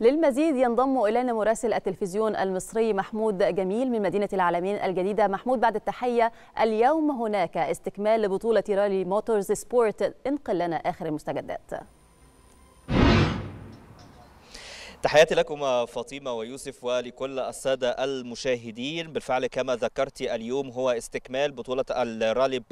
للمزيد ينضم إلينا مراسل التلفزيون المصري محمود جميل من مدينة العالمين الجديدة محمود بعد التحية اليوم هناك استكمال لبطولة رالي موتورز سبورت انقل لنا آخر المستجدات تحياتي لكم فاطمة ويوسف ولكل السادة المشاهدين بالفعل كما ذكرت اليوم هو استكمال بطولة الرالي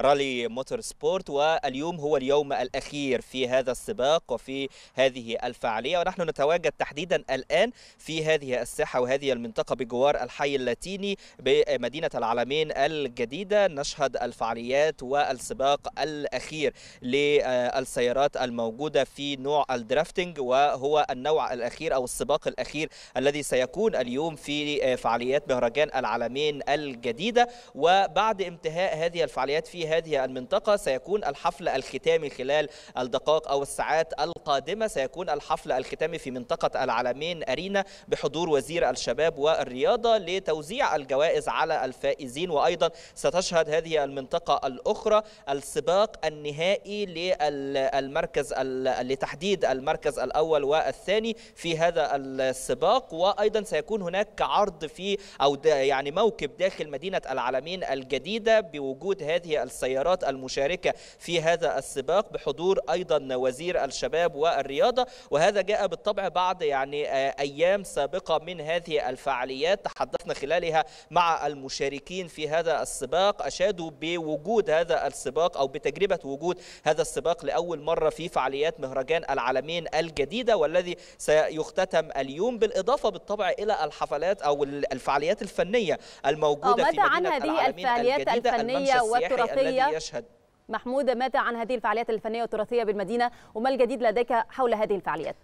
رالي موتور سبورت واليوم هو اليوم الأخير في هذا السباق وفي هذه الفعالية ونحن نتواجد تحديدا الآن في هذه الساحة وهذه المنطقة بجوار الحي اللاتيني بمدينة العالمين الجديدة نشهد الفعاليات والسباق الأخير للسيارات الموجودة في نوع الدرافتنج وهو النوع الأخير أو السباق الأخير الذي سيكون اليوم في آه، فعاليات مهرجان العالمين الجديدة وبعد انتهاء هذه الفعاليات في هذه المنطقة سيكون الحفل الختامي خلال الدقائق أو الساعات القادمة سيكون الحفل الختامي في منطقة العالمين أرينا بحضور وزير الشباب والرياضة لتوزيع الجوائز على الفائزين وأيضا ستشهد هذه المنطقة الأخرى السباق النهائي للمركز لتحديد المركز الأول والثاني في هذا السباق وايضا سيكون هناك عرض في او يعني موكب داخل مدينه العالمين الجديده بوجود هذه السيارات المشاركه في هذا السباق بحضور ايضا وزير الشباب والرياضه وهذا جاء بالطبع بعد يعني آه، ايام سابقه من هذه الفعاليات تحدثنا خلالها مع المشاركين في هذا السباق اشادوا بوجود هذا السباق او بتجربه وجود هذا السباق لاول مره في فعاليات مهرجان العالمين الجديده والذي سي سيختتم اليوم بالإضافة بالطبع إلى الحفلات أو الفعاليات الفنية الموجودة آه، في مدينة عن هذه الفعاليات الفنية والتراثية يشهد محمود ماذا عن هذه الفعاليات الفنية والتراثية بالمدينة وما الجديد لديك حول هذه الفعاليات؟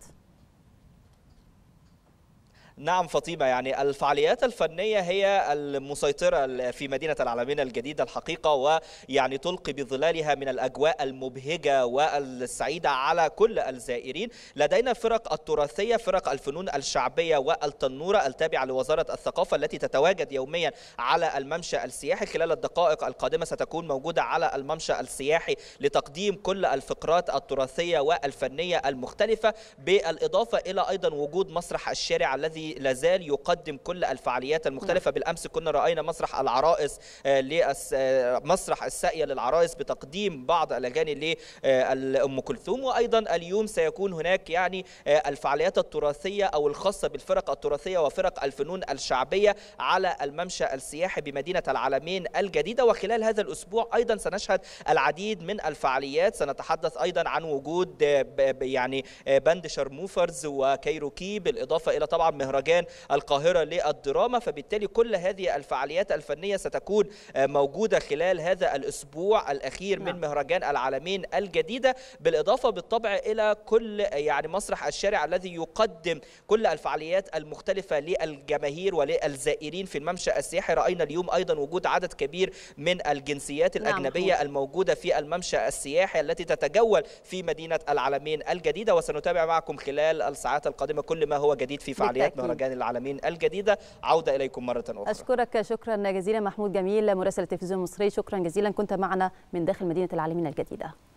نعم فاطمة يعني الفعاليات الفنية هي المسيطرة في مدينة العالمين الجديدة الحقيقة ويعني تلقي بظلالها من الأجواء المبهجة والسعيدة على كل الزائرين لدينا فرق التراثية فرق الفنون الشعبية والتنورة التابعة لوزارة الثقافة التي تتواجد يوميا على الممشى السياحي خلال الدقائق القادمة ستكون موجودة على الممشى السياحي لتقديم كل الفقرات التراثية والفنية المختلفة بالإضافة إلى أيضا وجود مسرح الشارع الذي لازال يقدم كل الفعاليات المختلفة نعم. بالأمس كنا رأينا مسرح العرائس آه، آه، مسرح السائية للعرائس بتقديم بعض الأغاني لأم كلثوم وأيضا اليوم سيكون هناك يعني آه، الفعاليات التراثية أو الخاصة بالفرق التراثية وفرق الفنون الشعبية على الممشى السياحي بمدينة العالمين الجديدة وخلال هذا الأسبوع أيضا سنشهد العديد من الفعاليات سنتحدث أيضا عن وجود يعني بند شرموفرز وكيروكي بالإضافة إلى طبعا مهرجان القاهرة للدراما فبالتالي كل هذه الفعاليات الفنية ستكون آه، موجودة خلال هذا الأسبوع الأخير من نعم. مهرجان العالمين الجديدة بالإضافة بالطبع إلى كل آه، يعني مسرح الشارع الذي يقدم كل الفعاليات المختلفة للجماهير وللزائرين في الممشى السياحي رأينا اليوم أيضا وجود عدد كبير من الجنسيات نعم، الأجنبية الموجودة في الممشى السياحي التي تتجول في مدينة العالمين الجديدة وسنتابع معكم خلال الساعات القادمة كل ما هو جديد في فعاليات مهرجان العالمين الجديده عوده اليكم مره اخرى اشكرك شكرا جزيلا محمود جميل مراسل التلفزيون المصري شكرا جزيلا كنت معنا من داخل مدينه العالمين الجديده